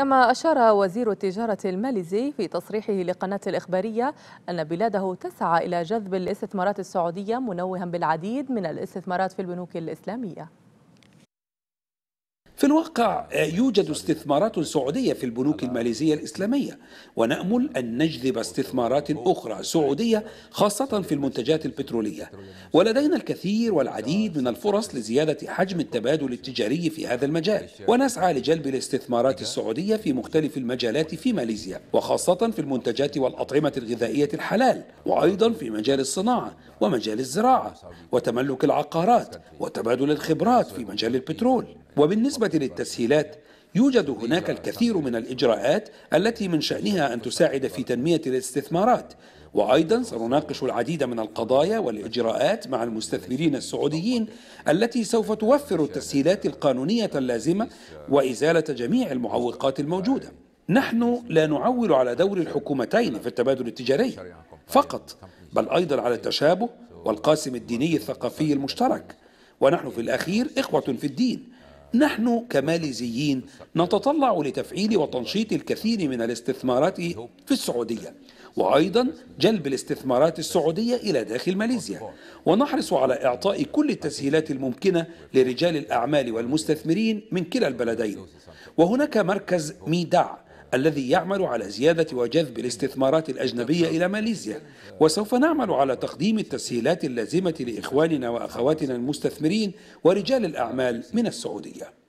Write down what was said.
كما أشار وزير التجارة الماليزي في تصريحه لقناة الإخبارية أن بلاده تسعى إلى جذب الاستثمارات السعودية منوها بالعديد من الاستثمارات في البنوك الإسلامية في الواقع آه، يوجد استثمارات سعودية في البنوك الماليزية الإسلامية ونأمل أن نجذب استثمارات أخرى سعودية خاصة في المنتجات البترولية ولدينا الكثير والعديد من الفرص لزيادة حجم التبادل التجاري في هذا المجال ونسعى لجلب الاستثمارات السعودية في مختلف المجالات في ماليزيا وخاصة في المنتجات والأطعمة الغذائية الحلال وأيضا في مجال الصناعة ومجال الزراعة وتملك العقارات وتبادل الخبرات في مجال البترول وبالنسبة للتسهيلات يوجد هناك الكثير من الإجراءات التي من شأنها أن تساعد في تنمية الاستثمارات وأيضا سنناقش العديد من القضايا والإجراءات مع المستثمرين السعوديين التي سوف توفر التسهيلات القانونية اللازمة وإزالة جميع المعوقات الموجودة نحن لا نعول على دور الحكومتين في التبادل التجاري فقط بل أيضا على التشابه والقاسم الديني الثقافي المشترك ونحن في الأخير إخوة في الدين نحن كماليزيين نتطلع لتفعيل وتنشيط الكثير من الاستثمارات في السعودية وأيضا جلب الاستثمارات السعودية إلى داخل ماليزيا ونحرص على إعطاء كل التسهيلات الممكنة لرجال الأعمال والمستثمرين من كلا البلدين وهناك مركز ميداع الذي يعمل على زيادة وجذب الاستثمارات الأجنبية إلى ماليزيا وسوف نعمل على تقديم التسهيلات اللازمة لإخواننا وأخواتنا المستثمرين ورجال الأعمال من السعودية